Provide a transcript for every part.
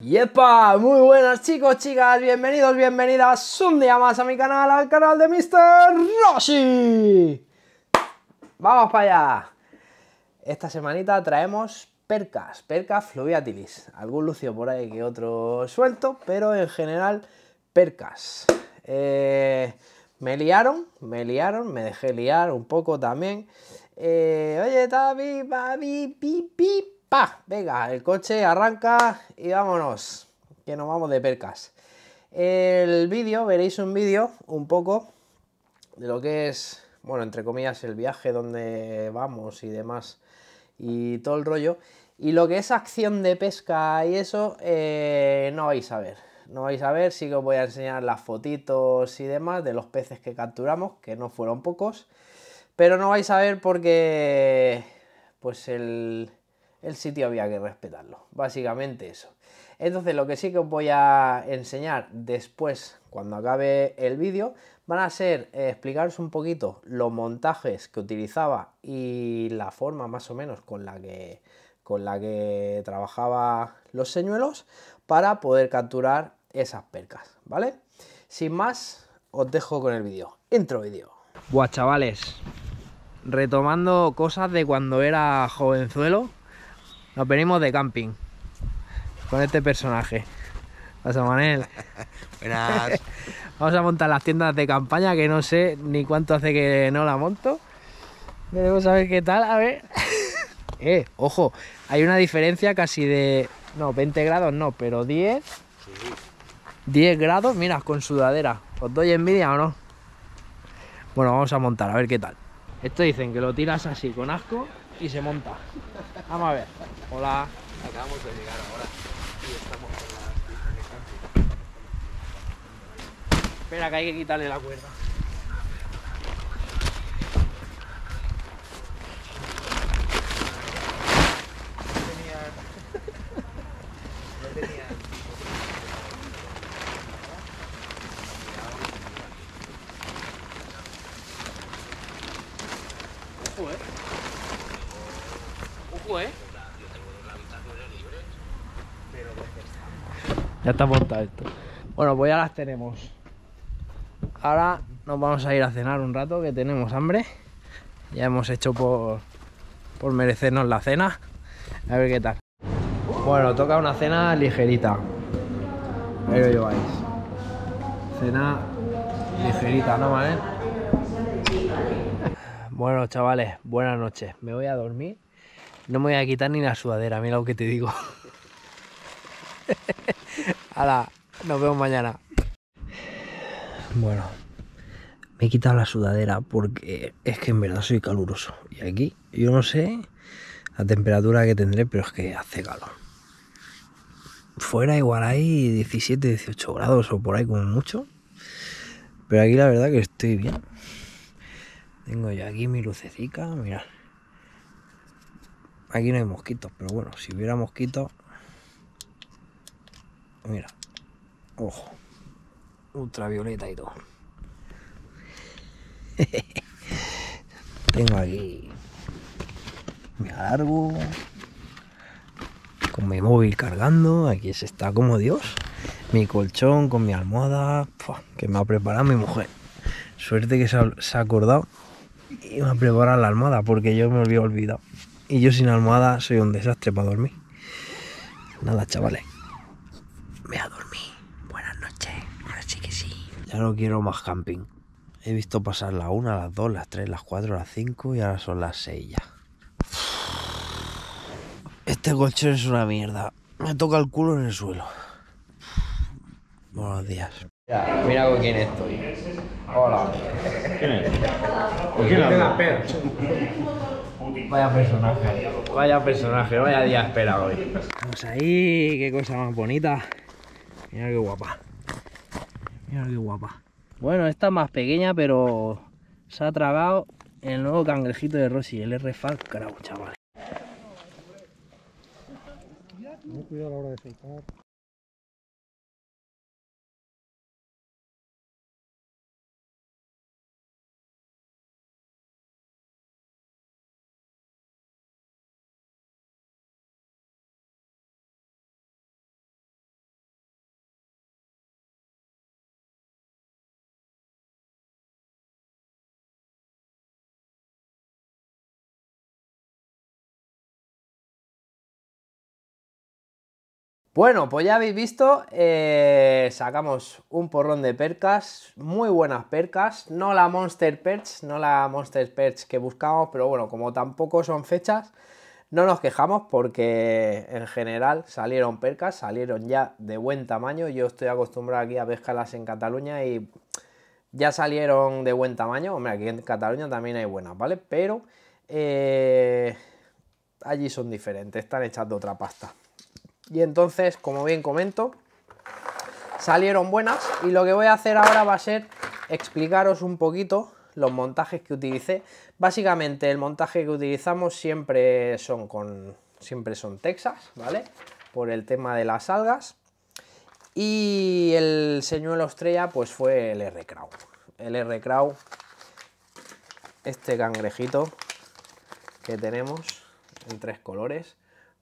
¡Yepa! Muy buenas chicos, chicas, bienvenidos, bienvenidas un día más a mi canal, al canal de Mr. Roshi. ¡Vamos para allá! Esta semanita traemos percas, percas fluviatilis. Algún lucio por ahí que otro suelto, pero en general percas. Eh, me liaron, me liaron, me dejé liar un poco también. Eh, oye, está pi, pi, pi, ¡Pah! Venga, el coche arranca y vámonos, que nos vamos de percas. El vídeo, veréis un vídeo un poco de lo que es, bueno, entre comillas, el viaje donde vamos y demás y todo el rollo. Y lo que es acción de pesca y eso, eh, no vais a ver. No vais a ver, sí que os voy a enseñar las fotitos y demás de los peces que capturamos, que no fueron pocos. Pero no vais a ver porque, pues el, el sitio había que respetarlo. Básicamente eso. Entonces lo que sí que os voy a enseñar después, cuando acabe el vídeo, van a ser eh, explicaros un poquito los montajes que utilizaba y la forma más o menos con la que, con la que trabajaba los señuelos para poder capturar esas percas, ¿vale? Sin más, os dejo con el vídeo. Intro vídeo. Buah, chavales. Retomando cosas de cuando era jovenzuelo, nos venimos de camping con este personaje. Pasa, Manel. Buenas. Vamos a montar las tiendas de campaña que no sé ni cuánto hace que no la monto. a saber qué tal. A ver. Eh, ojo, hay una diferencia casi de. No, 20 grados no, pero 10. 10 grados, mira, con sudadera. ¿Os doy envidia o no? Bueno, vamos a montar, a ver qué tal. Esto dicen que lo tiras así, con asco, y se monta. Vamos a ver. Hola. Acabamos de llegar ahora y estamos con Espera que hay que quitarle la cuerda. ¿eh? Ya está montado esto. Bueno, pues ya las tenemos. Ahora nos vamos a ir a cenar un rato, que tenemos hambre. Ya hemos hecho por, por merecernos la cena. A ver qué tal. Bueno, toca una cena ligerita. Ahí lo lleváis. Cena ligerita, ¿no, vale? Bueno, chavales, buenas noches. Me voy a dormir no me voy a quitar ni la sudadera, mira lo que te digo. Hala, nos vemos mañana. Bueno, me he quitado la sudadera porque es que en verdad soy caluroso. Y aquí, yo no sé la temperatura que tendré, pero es que hace calor. Fuera igual hay 17, 18 grados o por ahí como mucho. Pero aquí la verdad que estoy bien. Tengo yo aquí mi lucecita, mirad. Aquí no hay mosquitos, pero bueno, si hubiera mosquitos... Mira. Ojo. Ultravioleta y todo. Tengo aquí... Mi alargo. Con mi móvil cargando. Aquí se está como Dios. Mi colchón con mi almohada. que me ha preparado mi mujer. Suerte que se ha, se ha acordado. Y me ha preparado la almohada porque yo me había olvidado y yo sin almohada soy un desastre para dormir. Nada, chavales. Me a dormir. Buenas noches. Ahora sí que sí. Ya no quiero más camping. He visto pasar la 1, las 2, las 3, las 4, las 5 y ahora son las 6 ya. Este colchón es una mierda. Me toca el culo en el suelo. Buenos días. Mira, mira con quién estoy. Hola. ¿Quién es? ¿Con quién es? Vaya personaje, vaya personaje, vaya día esperado hoy. Vamos ahí, qué cosa más bonita. Mira qué guapa. Mira qué guapa. Bueno, esta es más pequeña, pero se ha tragado el nuevo cangrejito de Rossi, el R Fal chaval. de Bueno, pues ya habéis visto, eh, sacamos un porrón de percas, muy buenas percas, no la Monster Perch, no la Monster Perch que buscamos, pero bueno, como tampoco son fechas, no nos quejamos porque en general salieron percas, salieron ya de buen tamaño, yo estoy acostumbrado aquí a pescarlas en Cataluña y ya salieron de buen tamaño, hombre, aquí en Cataluña también hay buenas, ¿vale? Pero eh, allí son diferentes, están echando otra pasta y entonces, como bien comento, salieron buenas y lo que voy a hacer ahora va a ser explicaros un poquito los montajes que utilicé. Básicamente el montaje que utilizamos siempre son con siempre son Texas, ¿vale? Por el tema de las algas. Y el señuelo estrella pues fue el R-Crow. El R-Crow, este cangrejito que tenemos en tres colores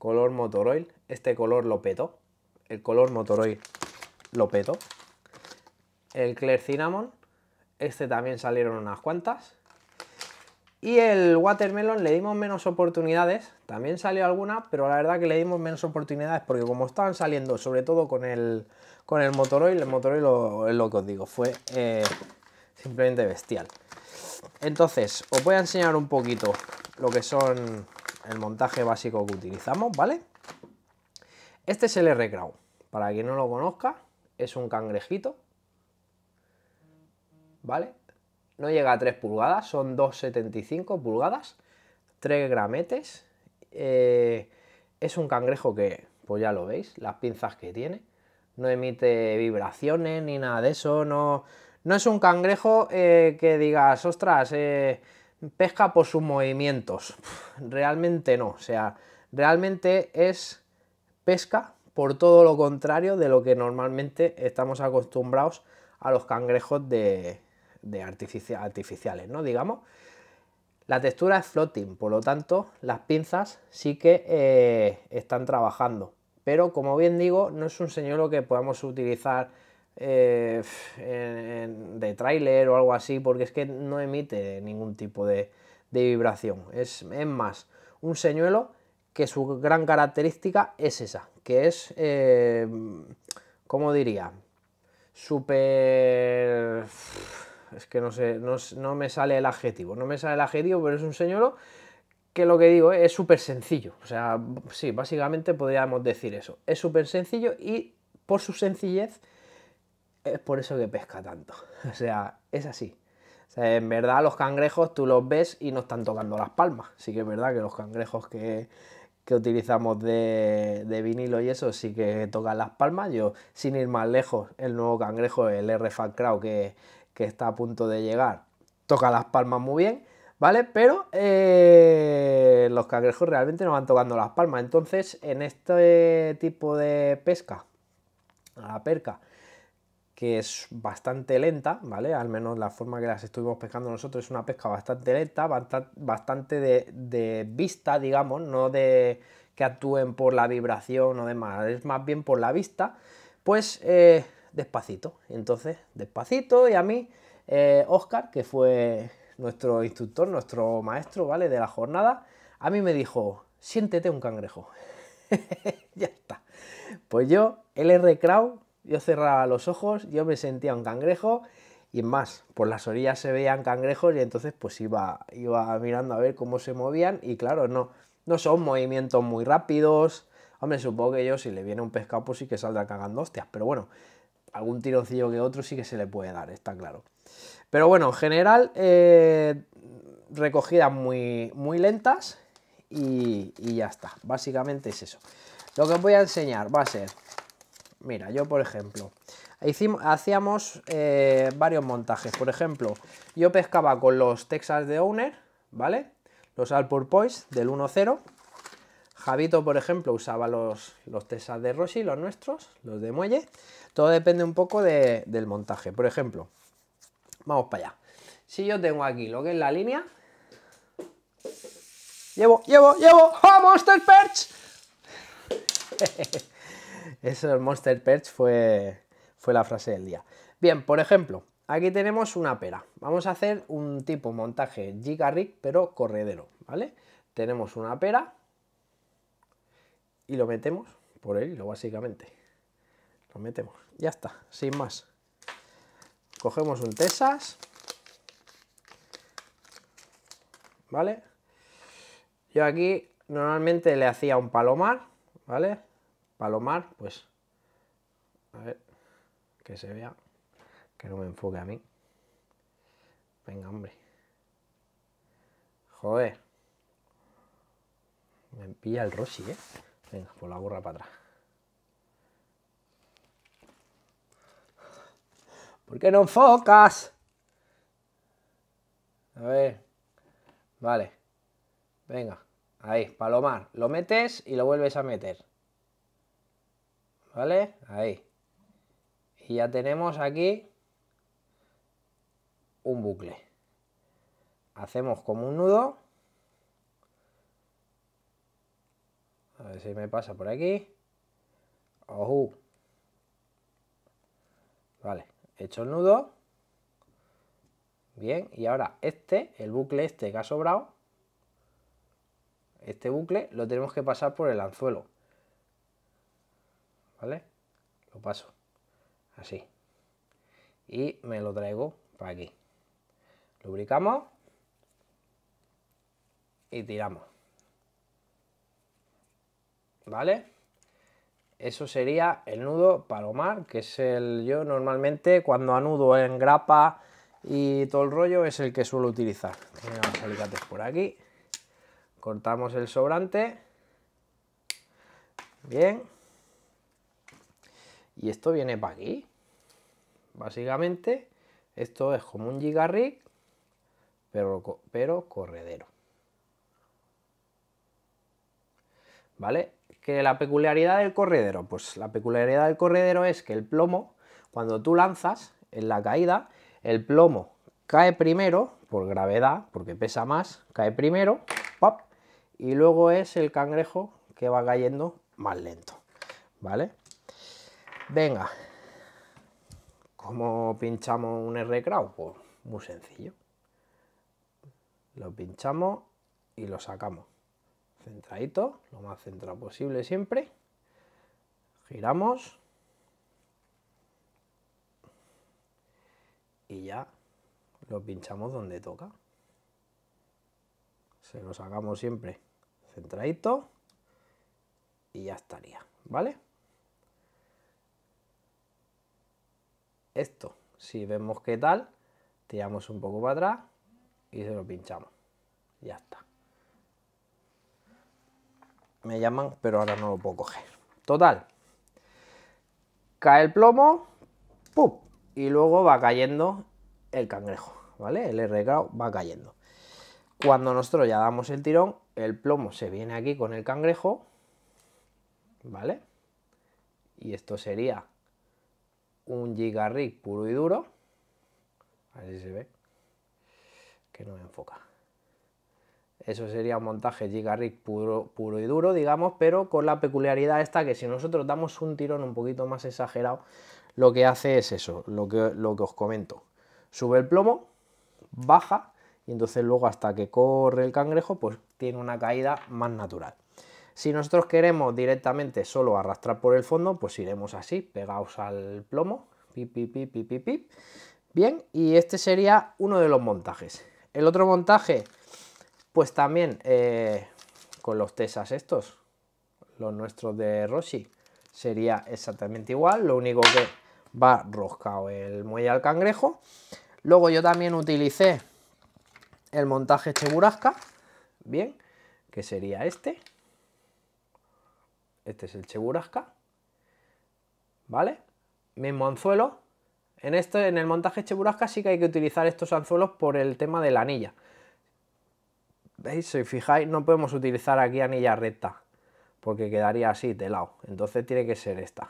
color motoroil. Este color lo peto. El color motoroil lo peto. El Clear Cinnamon. Este también salieron unas cuantas. Y el Watermelon le dimos menos oportunidades. También salió alguna, pero la verdad que le dimos menos oportunidades porque como estaban saliendo, sobre todo con el, con el oil el motor oil es lo que os digo, fue eh, simplemente bestial. Entonces, os voy a enseñar un poquito lo que son el montaje básico que utilizamos, ¿vale? Este es el r -Crow. Para quien no lo conozca, es un cangrejito, ¿vale? No llega a 3 pulgadas, son 2,75 pulgadas, 3 grametes. Eh, es un cangrejo que, pues ya lo veis, las pinzas que tiene. No emite vibraciones ni nada de eso, no, no es un cangrejo eh, que digas, ostras, eh, pesca por sus movimientos. Realmente no, o sea, realmente es pesca por todo lo contrario de lo que normalmente estamos acostumbrados a los cangrejos de, artificiales, ¿no? Digamos. La textura es floating, por lo tanto, las pinzas sí que eh, están trabajando. Pero como bien digo, no es un señuelo que podamos utilizar eh, de tráiler o algo así, porque es que no emite ningún tipo de, vibración. Es, más, un señuelo que su gran característica es esa, que es, eh, como diría? Súper... Es que no sé, no, no, me sale el adjetivo, no me sale el adjetivo, pero es un señuelo que lo que digo es súper sencillo. O sea, sí, básicamente podríamos decir eso. Es súper sencillo y por su sencillez es por eso que pesca tanto. O sea, es así. en verdad los cangrejos tú los ves y no están tocando las palmas. Sí que es verdad que los cangrejos que, utilizamos de, vinilo y eso sí que tocan las palmas. Yo, sin ir más lejos, el nuevo cangrejo, el R que, está a punto de llegar, toca las palmas muy bien. ¿vale? Pero eh, los cangrejos realmente no van tocando las palmas. Entonces, en este tipo de pesca, a la perca, que es bastante lenta, ¿vale? Al menos la forma que las estuvimos pescando nosotros es una pesca bastante lenta, bastante de, vista, digamos, no de que actúen por la vibración o demás, es más bien por la vista, pues eh, despacito. Entonces, despacito y a mí, Oscar, eh, que fue nuestro instructor, nuestro maestro, ¿vale? De la jornada, a mí me dijo, siéntete un cangrejo. ya está. Pues yo, LR Crow, yo cerraba los ojos, yo me sentía un cangrejo y más, por las orillas se veían cangrejos y entonces pues iba, iba mirando a ver cómo se movían y claro, no, no son movimientos muy rápidos. Hombre, supongo que yo si le viene un pescado pues sí que saldrá cagando hostias, pero bueno, algún tironcillo que otro sí que se le puede dar, está claro. Pero bueno, en general, eh, recogidas muy, muy lentas y, y ya está, básicamente es eso. Lo que os voy a enseñar va a ser Mira, yo por ejemplo, hacíamos eh, varios montajes. Por ejemplo, yo pescaba con los Texas de Owner, ¿vale? Los Alpur del 1-0. Javito, por ejemplo, usaba los, los Texas de Rossi, los nuestros, los de muelle. Todo depende un poco del montaje. Por ejemplo, vamos para allá. Si yo tengo aquí lo que es la línea, llevo, llevo, llevo, vamos ¡Oh, Monster Perch! Eso el Monster Perch fue, fue la frase del día. Bien, por ejemplo, aquí tenemos una pera. Vamos a hacer un tipo montaje Giga pero corredero, ¿vale? Tenemos una pera y lo metemos por el hilo, básicamente. Lo metemos, ya está, sin más. Cogemos un Texas, ¿vale? Yo aquí normalmente le hacía un palomar, ¿vale? Palomar, pues, a ver, que se vea, que no me enfoque a mí. Venga, hombre. Joder. Me pilla el Rossi, ¿eh? Venga, por pues la burra para atrás. ¿Por qué no enfocas? A ver. Vale. Venga. Ahí, Palomar. Lo metes y lo vuelves a meter. ¿vale? Ahí. Y ya tenemos aquí un bucle. Hacemos como un nudo. A ver si me pasa por aquí. Ojo. Vale, hecho el nudo. Bien, y ahora este, el bucle este que ha sobrado, este bucle lo tenemos que pasar por el anzuelo. ¿vale? Lo paso así y me lo traigo para aquí. Lubricamos y tiramos. ¿Vale? Eso sería el nudo palomar, que es el yo normalmente cuando anudo en grapa y todo el rollo es el que suelo utilizar. por aquí. Cortamos el sobrante. Bien y esto viene para aquí. Básicamente, esto es como un gigarrick, pero, pero corredero. ¿Vale? Que la peculiaridad del corredero, pues la peculiaridad del corredero es que el plomo, cuando tú lanzas en la caída, el plomo cae primero, por gravedad, porque pesa más, cae primero, ¡pop! y luego es el cangrejo que va cayendo más lento, ¿vale? Venga, ¿cómo pinchamos un R-Crow? Pues muy sencillo. Lo pinchamos y lo sacamos. Centradito, lo más centrado posible siempre. Giramos. Y ya lo pinchamos donde toca. Se lo sacamos siempre centradito. Y ya estaría, ¿vale? esto. Si vemos qué tal, tiramos un poco para atrás y se lo pinchamos. Ya está. Me llaman, pero ahora no lo puedo coger. Total. Cae el plomo, Y luego va cayendo el cangrejo, ¿vale? El RK va cayendo. Cuando nosotros ya damos el tirón, el plomo se viene aquí con el cangrejo, ¿vale? Y esto sería un gigarrick puro y duro. A se ve. Que no me enfoca. Eso sería un montaje gigarrick puro, puro y duro, digamos, pero con la peculiaridad esta que si nosotros damos un tirón un poquito más exagerado, lo que hace es eso, lo que, lo que os comento. Sube el plomo, baja, y entonces luego hasta que corre el cangrejo, pues tiene una caída más natural. Si nosotros queremos directamente solo arrastrar por el fondo, pues iremos así, pegados al plomo, Bien, y este sería uno de los montajes. El otro montaje, pues también eh, con los tesas estos, los nuestros de Rossi, sería exactamente igual, lo único que va roscado el muelle al cangrejo. Luego yo también utilicé el montaje cheburasca. Este bien, que sería este, este es el Cheburasca. ¿Vale? Mismo anzuelo. En, en el montaje Cheburasca sí que hay que utilizar estos anzuelos por el tema de la anilla. ¿Veis? Si fijáis, no podemos utilizar aquí anilla recta, porque quedaría así, lado. Entonces tiene que ser esta.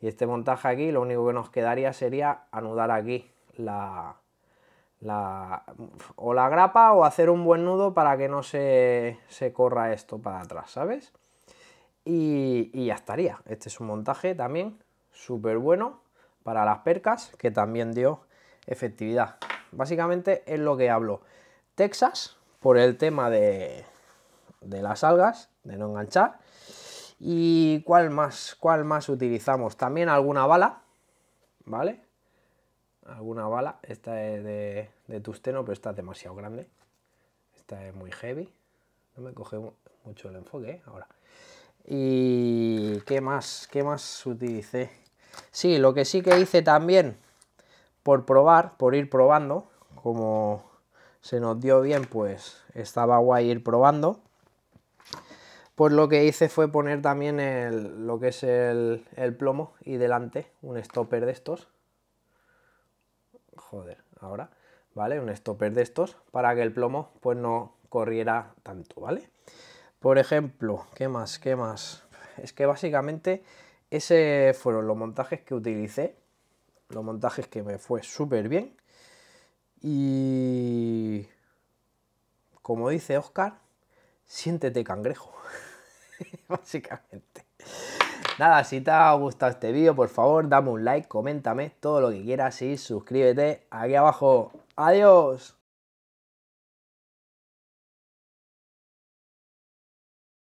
Y este montaje aquí, lo único que nos quedaría sería anudar aquí la, o la grapa o hacer un buen nudo para que no se, se corra esto para atrás, ¿sabes? Y, ya estaría. Este es un montaje también súper bueno para las percas, que también dio efectividad. Básicamente es lo que hablo. Texas, por el tema de, las algas, de no enganchar. ¿Y cuál más? ¿Cuál más utilizamos? También alguna bala, ¿vale? Alguna bala. Esta es de, de Tusteno, pero está demasiado grande. Esta es muy heavy. No me coge mucho el enfoque ¿eh? ahora. ¿Y qué más? ¿Qué más utilicé? Sí, lo que sí que hice también por probar, por ir probando, como se nos dio bien, pues estaba guay ir probando. Pues lo que hice fue poner también el, lo que es el, el plomo y delante un stopper de estos. Joder, ahora, ¿vale? Un stopper de estos para que el plomo pues no corriera tanto, ¿vale? vale por ejemplo, ¿qué más? ¿Qué más? Es que básicamente ese fueron los montajes que utilicé, los montajes que me fue súper bien. Y como dice Oscar, siéntete cangrejo, básicamente. Nada, si te ha gustado este vídeo, por favor, dame un like, coméntame todo lo que quieras y suscríbete aquí abajo. ¡Adiós!